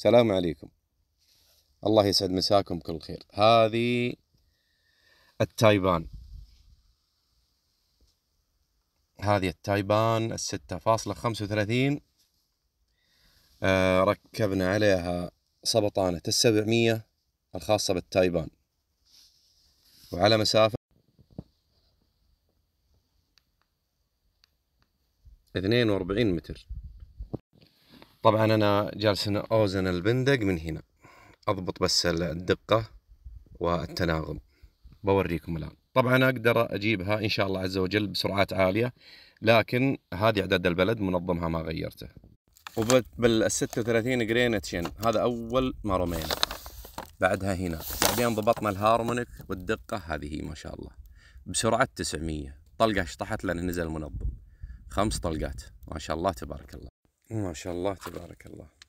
السلام عليكم الله يسعد مساكم كل خير هذه التايبان هذه التايبان الستة فاصلة خمسة وثلاثين آه، ركبنا عليها سبطانة السبعمية الخاصة بالتايبان وعلى مسافة اثنين واربعين متر طبعا انا جالس هنا اوزن البندق من هنا اضبط بس الدقة والتناغم بوريكم الان طبعا اقدر اجيبها ان شاء الله عز وجل بسرعات عالية لكن هذه اعداد البلد منظمها ما غيرته وبال 36 جرينتشن هذا اول ما رمينا بعدها هنا بعدين ضبطنا الهارمونيك والدقة هذه ما شاء الله بسرعة 900 طلقة شطحت لان نزل منظم خمس طلقات ما شاء الله تبارك الله ما شاء الله تبارك الله